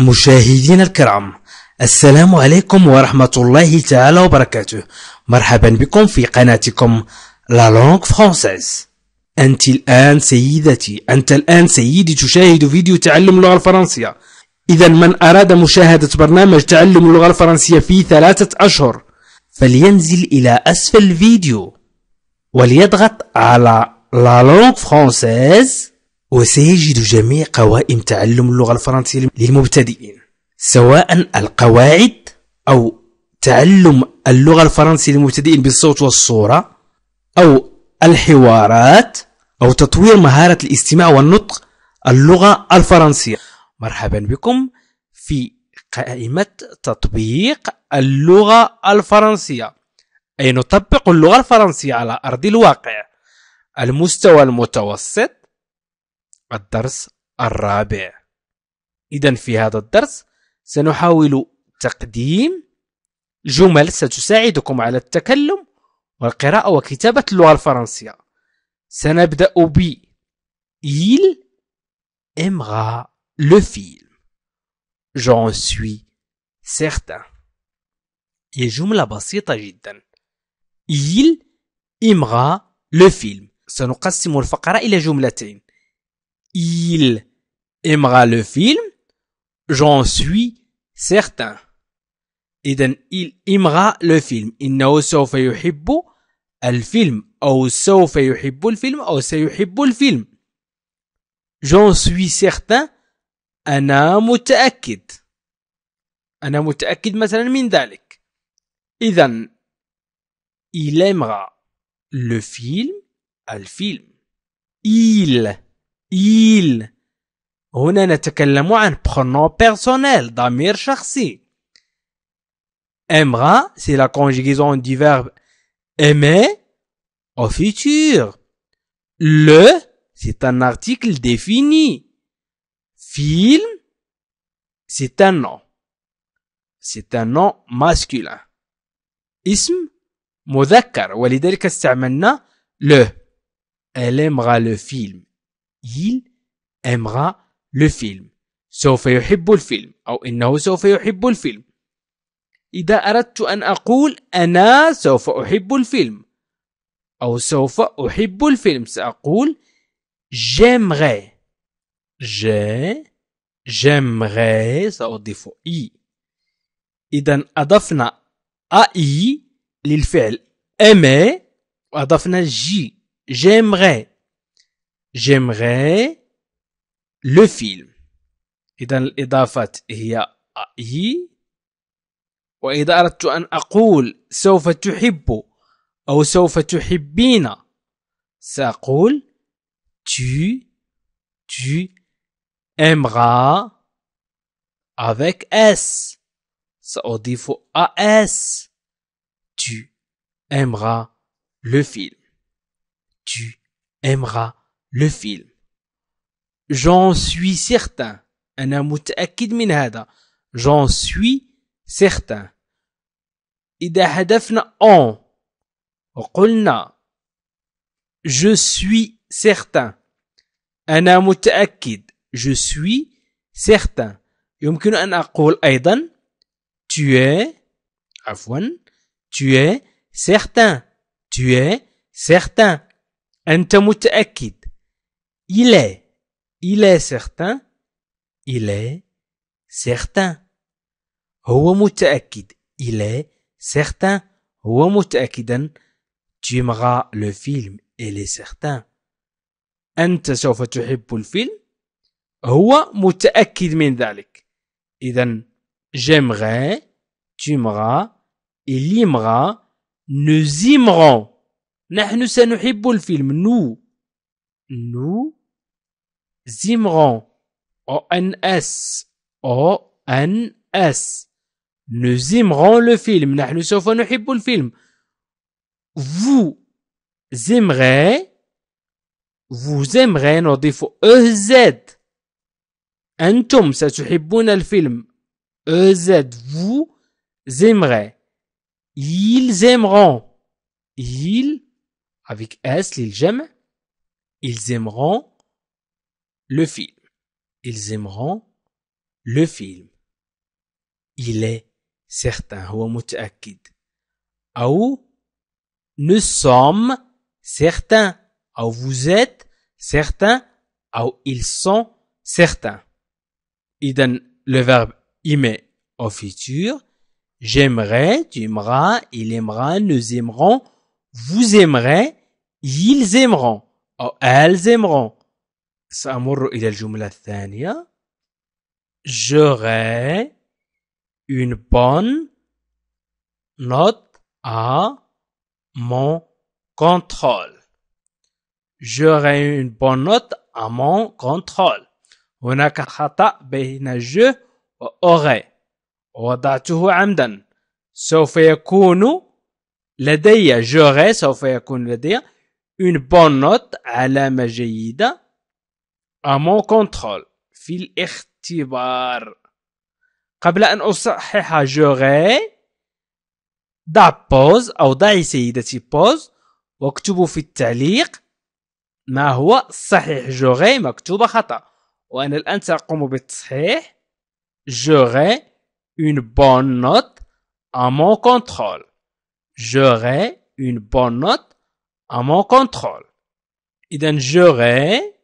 مشاهدينا الكرام السلام عليكم ورحمة الله تعالى وبركاته مرحبا بكم في قناتكم لا لونغ فرانسيز أنت الآن سيدتي أنت الآن سيدي تشاهد فيديو تعلم اللغة الفرنسية إذا من أراد مشاهدة برنامج تعلم اللغة الفرنسية في ثلاثة أشهر فلينزل إلى أسفل الفيديو وليضغط على لا لونغ فرانسيز وسيجد جميع قوائم تعلم اللغة الفرنسية للمبتدئين سواء القواعد أو تعلم اللغة الفرنسية للمبتدئين بالصوت والصورة أو الحوارات أو تطوير مهارة الاستماع والنطق اللغة الفرنسية مرحبا بكم في قائمة تطبيق اللغة الفرنسية أي نطبق اللغة الفرنسية على أرض الواقع المستوى المتوسط الدرس الرابع إذا في هذا الدرس سنحاول تقديم جمل ستساعدكم على التكلم والقراءة وكتابة اللغة الفرنسية سنبدأ ب Il aimera le film J'en suis certain هي جملة بسيطة جدا Il aimera le film سنقسم الفقرة إلى جملتين Il aimera le film, j'en suis certain. إذا il aimera le film. إنه سوف يحب الفيلم أو سوف يحب الفيلم أو سيحب الفيلم. J'en suis certain. أنا متأكد. أنا متأكد مثلا من ذلك. إذن il aimera le film الفيلم. il il هنا نتكلم عن pronom personnel Damir شخصي aimera c'est la conjugaison du verbe aimer au futur le c'est un article défini film c'est un nom c'est un nom masculin Ism مذكر ولذلك استعملنا le elle aimera le film il aimera le film سوف يحب الفيلم أو إنه سوف يحب الفيلم إذا أردت أن أقول أنا سوف أحب الفيلم أو سوف أحب الفيلم سأقول j'aimerais je j'aimerais سأضيف إي إذا أضفنا أي للفعل أمي وأضفنا جي j'aimerais j'aimerais لو فيلم اذا الاضافات هي اي واذا اردت ان اقول سوف تحب او سوف تحبين ساقول تي تي امغا افيك اس ساضيف اس tu aimeras le film tu aimeras Le fil. J'en suis certain. Anamut akid minhada. J'en suis certain. Idahadafna an. Qolna. Je suis certain. Anamut akid. Je suis certain. Yomkun anaqol aida. Tu es. Avon. Tu es certain. Tu es certain. An tamut akid. Il est. Il est certain. Il est certain. هو متأكد. Il est certain. هو متأكدا. Tu aimeras le film. Il est certain. أنت سوف تحب الفيلم. هو متأكد من ذلك. إذا j'aimerais, tu aimeras, il aimera, nous aimerons. نحن سنحب الفيلم. nous. nous Zimran, O-N-S. Nous aimerons le film. Nous sommes le film. Vous aimerez, vous aimerez, nous disons EZ. Antum, ça le film. E-Z. vous aimerez. Ils aimeront. Ils, avec S, ils aiment. Ils aimeront le film. Ils aimeront le film. Il est certain, Ou nous sommes certains, ou vous êtes certains, ou ils sont certains. Il donne le verbe aimer au futur. J'aimerais, tu aimeras, il aimera, nous aimerons, vous aimerez, ils aimeront, elles aimeront. سأمر إلى الجملة الثانية J'aurai une bonne note à mon contrôle. J'aurai une bonne note à mon contrôle. هناك خطأ بين ج و وضعته عمدا سوف يكون لدي جوغي سوف يكون لدي une bonne note علامة جيدة mon كنترول في الاختبار قبل أن أصحح جوغي ضع بوز أو ضعي سيدتي بوز واكتبوا في التعليق ما هو صحيح جوغي مكتوبة خطأ وأنا الآن سأقوم بالتصحيح جوغي une bonne note à mon contrôle. جوغي une bonne note à mon contrôle. إذا جوغي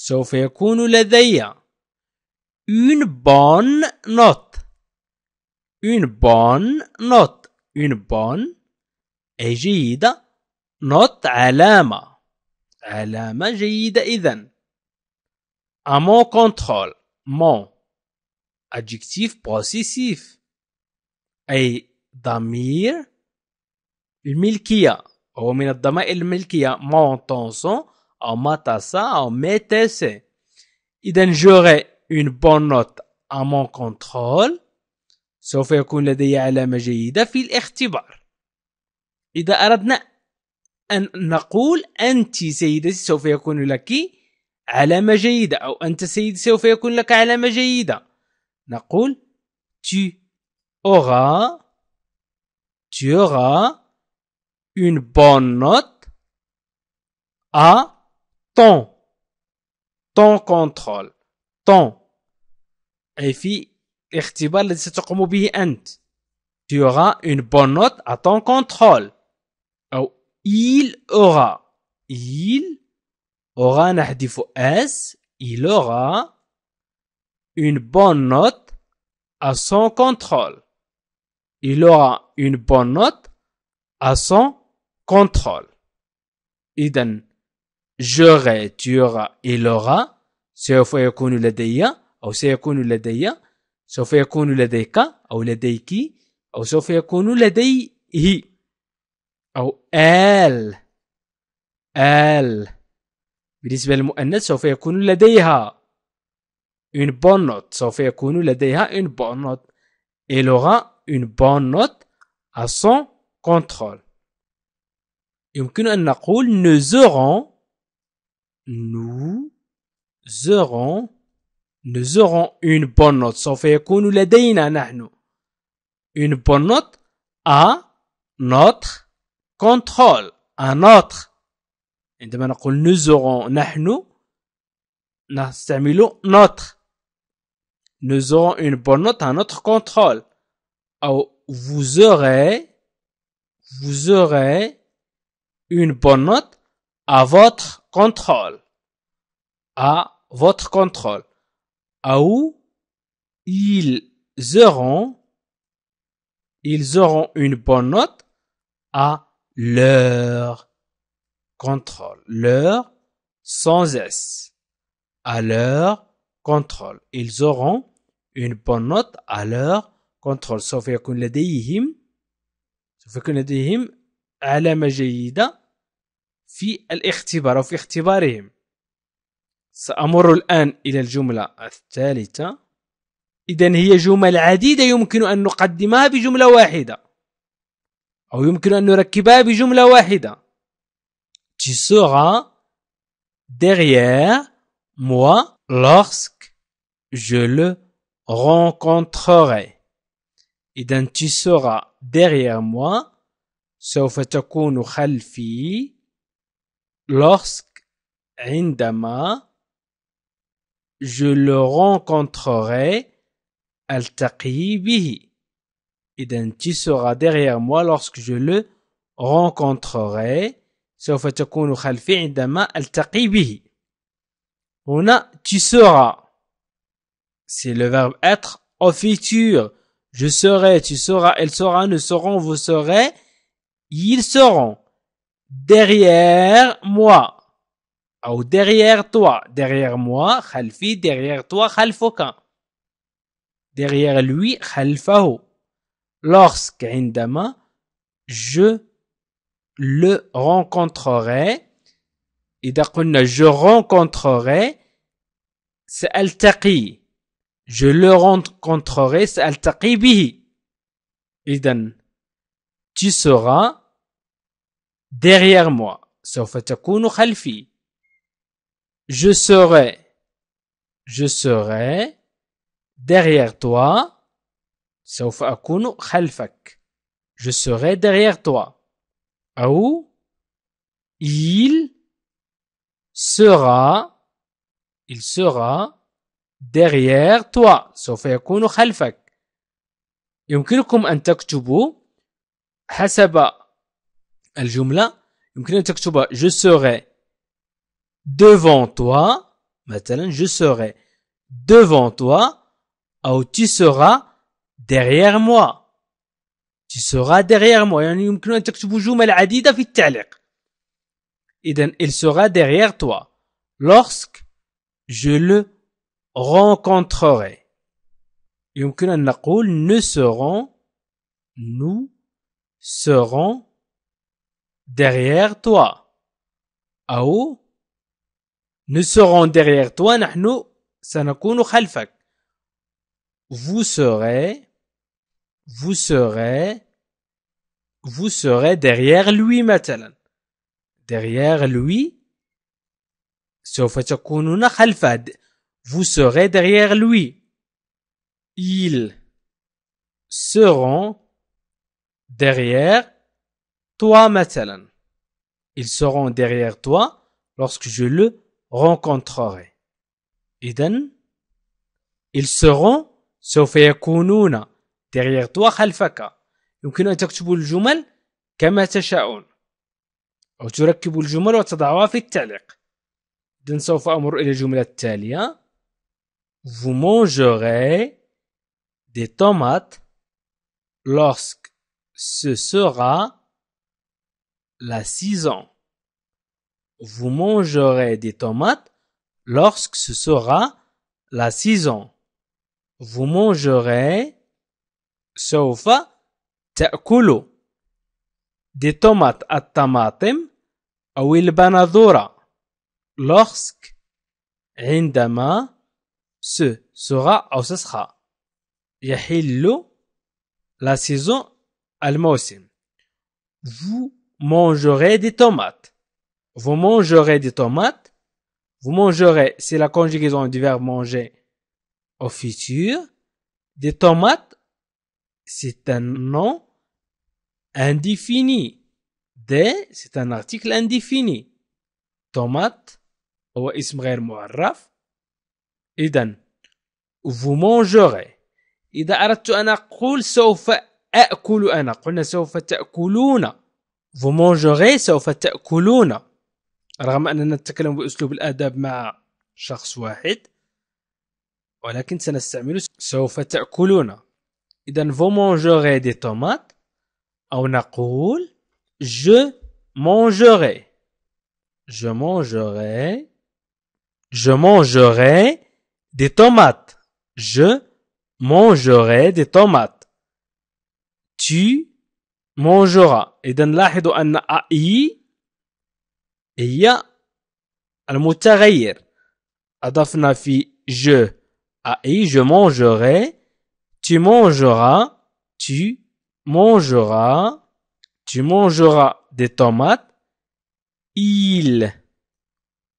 سوف يكون لدي une bonne note une bonne note une bonne جيدة نوت علامة علامة جيدة إذن à mon contrôle mon adjectif possessif أي ضمير الملكية هو من الضمائر الملكية mon تونسون en mata en métesse. mettait ça. j'aurai une bonne note à mon contrôle سوف يكون لدي علامة جيدة في الاختبار إذا أردنا أن نقول أنت سيدتي سوف يكون لك علامة جيدة أو أنت سيد سوف يكون لك علامة جيدة نقول tu auras tu auras une bonne note à ton, ton ton et في الذي ستقوم tu auras une bonne note à ton contrôle il aura il aura il aura une bonne note à son contrôle il aura une bonne note à son contrôle جوغي تيوغا إلوغا سوف يكون لدي أو سيكون لدي سوف يكون لديك أو لديك أو سوف يكون لديه أو آل آل بالنسبة للمؤنث سوف يكون لديها une bonne note سوف يكون لديها une bonne note elle aura une bonne note à son contrôle يمكن أن نقول nous aurons nous aurons nous aurons une bonne note سوف يكون لدينا nous. une bonne note à notre contrôle à notre on dit nous aurons Nous نستعمل notre nous aurons une bonne note à notre contrôle vous aurez vous aurez une bonne note à votre contrôle. À votre contrôle. À où ils auront, ils auront une bonne note à leur contrôle. Leur sans S. À leur contrôle. Ils auront une bonne note à leur contrôle. سوف يكون لديهم سوف يكون جيدة في الاختبار أو في اختبارهم سأمر الآن إلى الجملة الثالثة إذا هي جمل عديدة يمكن أن نقدمها بجملة واحدة أو يمكن أن نركبها بجملة واحدة Tu seras derrière moi lorsque je le rencontrerai. إذا tu seras derrière moi سوف تكون خلفي lorsque عندما je le rencontrerai bihi et d'un tu seras derrière moi lorsque je le rencontrerai سوف تكون خلفي tu seras c'est le verbe être au futur je serai tu seras elle sera nous serons vous serez ils seront derrière moi. Ou derrière toi. Derrière moi, khalfi. Derrière toi, khalfoka. Derrière lui, khalfahu. Lorsque, indama, je le rencontrerai. Et je rencontrerai. altaqi. Je le rencontrerai. altaqi bihi. Idan. Tu seras derrière moi. سوف تكون خلفي. Je serai. Je serai derrière toi. سوف أكون خلفك. Je serai derrière toi. أو il sera il sera derrière toi. سوف يكون خلفك. يمكنكم أن تكتبوا حسب الجملة يمكن أن تكتبها je serai devant toi مثلا je serai devant toi أو tu seras derrière moi tu seras derrière moi يعني يمكن أن تكتب جمل عديدة في التعليق إذا il sera derrière toi lorsque je le rencontrerai يمكن أن نقول nous serons nous serons derrière toi. ou nous serons derrière toi serons خلفك vous serez vous serez vous serez derrière lui مثلا derrière lui vous serez derrière lui ils seront derrière Toi, مثلا, ils seront derrière toi lorsque je le rencontrerai. إذن, ils seront سوف يكونون derrière toi خلفك. يمكن أن تكتبوا الجمل كما تشاءون. أو تركبوا الجمل وتضعوها في التعليق. إذن سوف أمر إلى الجملة التالية. Vous mangerez des tomates lorsque ce sera la saison. Vous mangerez des tomates lorsque ce sera la saison. Vous mangerez سوف tomates دي طماط ou أو البندورة lorsque عندما ce sera أو ce sera يحل la saison الموسم vous mangerez des tomates. Vous mangerez des tomates. Vous mangerez, c'est la conjugaison du verbe manger au futur. Des tomates, c'est un nom indéfini. Des, c'est un article indéfini. Tomates, ou ism mu'arraf. idan vous mangerez إذا أردت أن أقول سوف أأكل ana قلنا سوف vous mangerez سوف تأكلون رغم أننا نتكلم بأسلوب الآداب مع شخص واحد ولكن سنستعمل سوف تأكلون إذا vous mangerez des tomates أو نقول je mangerai je mangerai je mangerai des tomates je mangerai des tomates tu مونجورا إذا لاحظوا أن أي هي المتغير أضفنا في جو أي جو mangerai tu mangeras tu mangeras tu mangeras des tomates il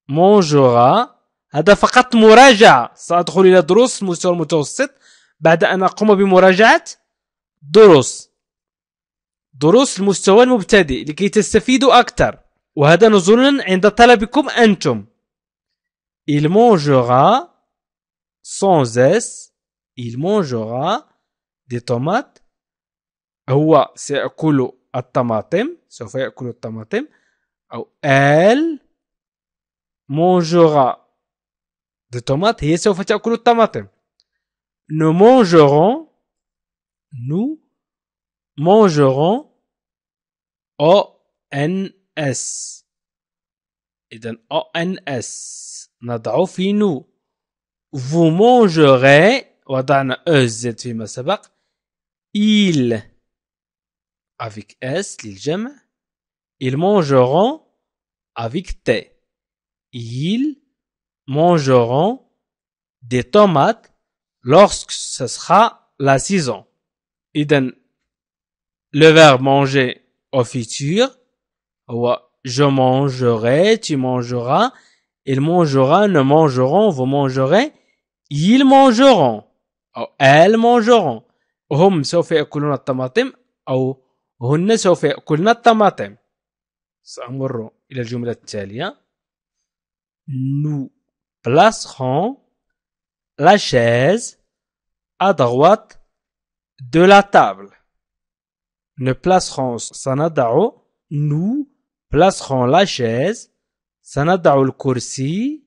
mangera هذا فقط مراجعة سأدخل إلى دروس المستوى المتوسط بعد أن أقوم بمراجعة دروس دروس المستوى المبتدئ لكي تستفيدوا أكثر وهذا نزولا عند طلبكم أنتم Il mangera sans s il mangera des tomates هو سيأكل الطماطم سوف يأكل الطماطم أو elle mangera des tomates هي سوف تأكل الطماطم nous mangerons nous mangerons S. إذا s نضع في nous vous mangerez وضعنا EZ فيما سبق il avec S للجمع ils mangeront avec T ils mangeront des tomates lorsque ce sera la saison. Iden, le verbe manger au futur, je mangerai, tu mangeras, il mangera, nous mangerons, vous mangerez, ils mangeront, elles mangeront. Hum, nous placerons la chaise à droite de la table. ne placerons Sanadao. nous placerons la chaise Sanadao le الكرسي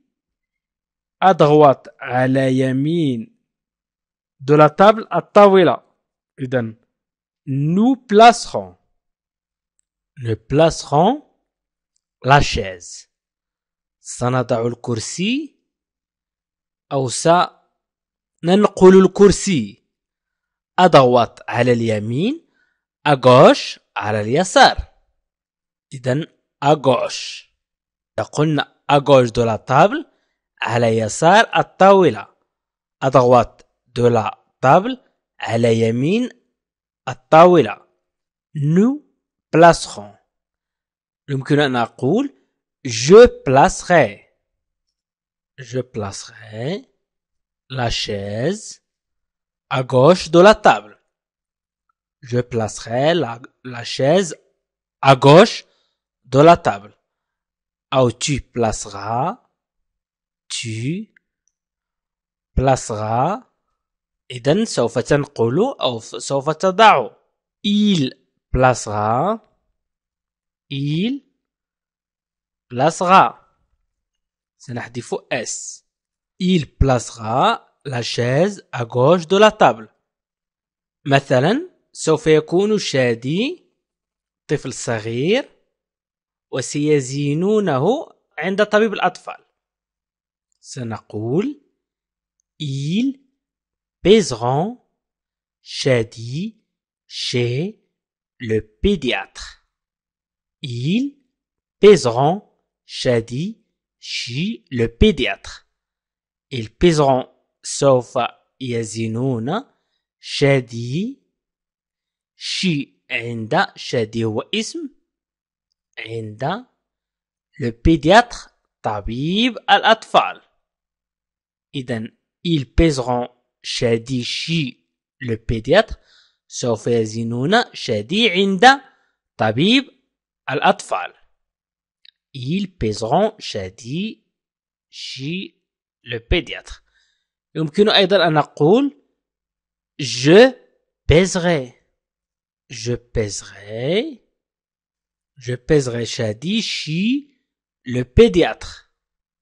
à droite à la يمين de la table à Tawila. إذن nous placerons ne placerons la chaise Sanadao سنضع الكرسي ça ننقل الكرسي أدوات على اليمين أغوش على اليسار إذن أغوش قلنا أغوش دولا طابل تابل على يسار الطاولة أدغوات دولا طابل تابل على يمين الطاولة نو بلاسخون يمكن أن أقول جو بلاسخي جو بلاسخي la أغوش دولا طابل je placerai la, chaise à gauche de la table. Ou tu placeras, tu placeras. et سوف تنقل أو Il placera. Il placera. سنحذف S. Il placera la chaise à gauche de la table. سوف يكون شادي طفل صغير وسيزينونه عند طبيب الأطفال سنقول إيل بيزغون شادي شي لو بيدياتر إيل بيزغون شادي شي لو بيدياتر إيل بيزغون سوف يزينون شادي شي عند شادي هو اسم عند لو بيدياتر طبيب الأطفال إذا ils بيزغون شادي شي لو بيدياتر سوف يزنون شادي عند طبيب الأطفال ils بيزغون شادي شي لو بيدياتر يمكن أيضا أن أقول je بيزغي je pèserai, je pèserai شادي le pédiatre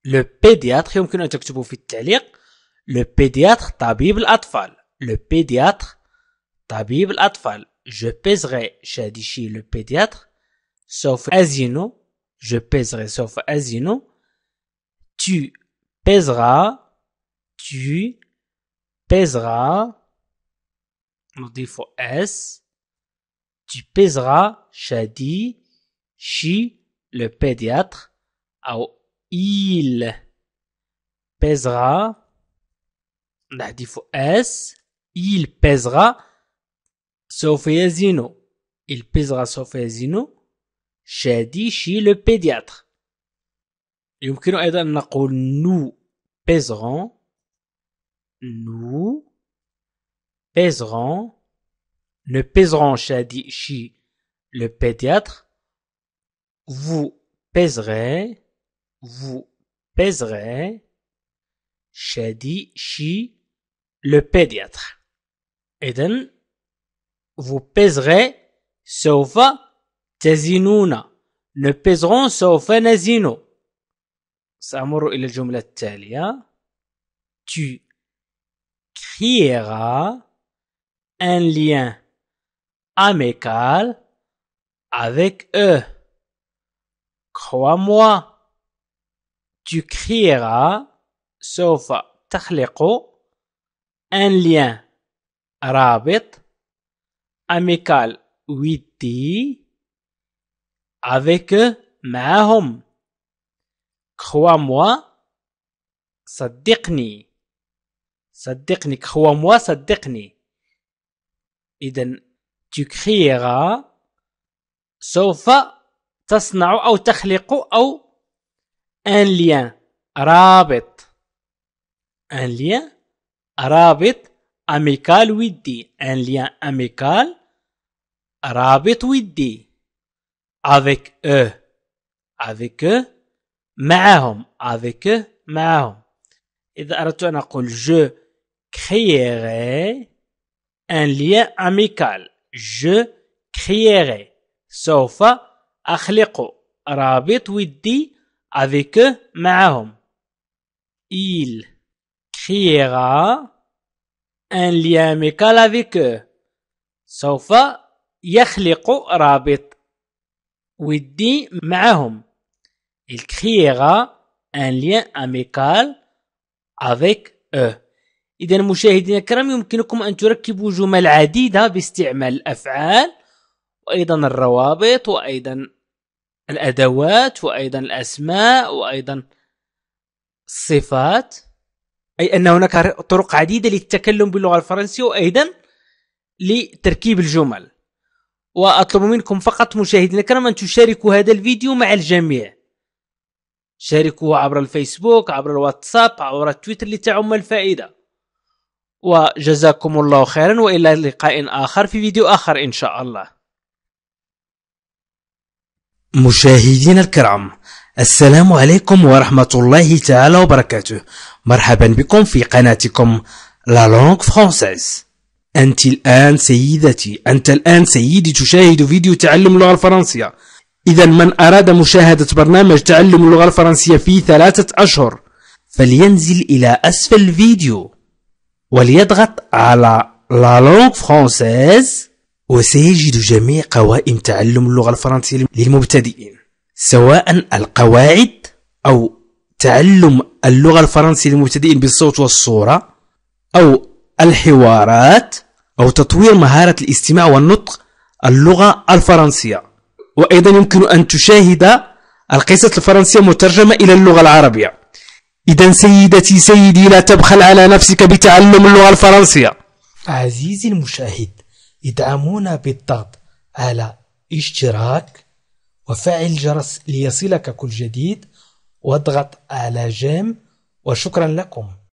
le pédiatre يمكن le pédiatre طبيب الاطفال. le pédiatre طبيب الاطفال. je pèserai شادي le pédiatre sauf asino. je pèserai sauf asino. tu pèseras tu pèseras faut S tu pèseras, chadi chi, le pédiatre, au il pèsera, il faut s, il pèsera, sauf yazino. Il pèsera sauf zino. chadi chi le pédiatre. peut dire, nous pèserons nous pèserons le pèseront Chi, le pédiatre, vous pèserez, vous pèserez Chi, le pédiatre. Et donc, vous pèserez sofa tazinuna. le pèseront سوف نزين سأمر إلى الجملة التالية tu crieras un lien amical avec eux. Crois-moi, tu crieras, سوف تخلقو, un lien رابط amical ودي avec eux معهم. Crois-moi, صدقني صدقني crois-moi صدقني إذن tu créeras سوف تصنع أو تخلق أو un lien رابط un lien رابط amical ودي un lien amical رابط ودي avec eux avec eux معهم avec eux معهم إذا أردت أن أقول je créerai un lien amical je créerai. سوف أخلق رابط ودي avec eux معهم. Il créera un lien amical avec eux. سوف يخلق رابط ودي معهم. Il créera un lien amical avec eux. إذا مشاهدينا الكرام يمكنكم أن تركبوا جمل عديدة باستعمال الأفعال وأيضا الروابط وأيضا الأدوات وأيضا الأسماء وأيضا الصفات أي أن هناك طرق عديدة للتكلم باللغة الفرنسية وأيضا لتركيب الجمل وأطلب منكم فقط مشاهدينا الكرام أن تشاركوا هذا الفيديو مع الجميع شاركوه عبر الفيسبوك عبر الواتساب عبر التويتر لتعم الفائده وجزاكم الله خيرا والى لقاء اخر في فيديو اخر ان شاء الله. مشاهدينا الكرام السلام عليكم ورحمه الله تعالى وبركاته مرحبا بكم في قناتكم لا لونغ فرانسيز انت الان سيدتي انت الان سيدي تشاهد فيديو تعلم اللغه الفرنسيه اذا من اراد مشاهده برنامج تعلم اللغه الفرنسيه في ثلاثه اشهر فلينزل الى اسفل الفيديو وليضغط على لا لونغ فرونسيز وسيجد جميع قوائم تعلم اللغة الفرنسية للمبتدئين سواء القواعد أو تعلم اللغة الفرنسية للمبتدئين بالصوت والصورة أو الحوارات أو تطوير مهارة الاستماع والنطق اللغة الفرنسية وأيضا يمكن أن تشاهد القصص الفرنسية مترجمة إلى اللغة العربية إذا سيدتي سيدي لا تبخل على نفسك بتعلم اللغة الفرنسية عزيزي المشاهد ادعمونا بالضغط على اشتراك وفعل الجرس ليصلك كل جديد واضغط على جيم وشكرا لكم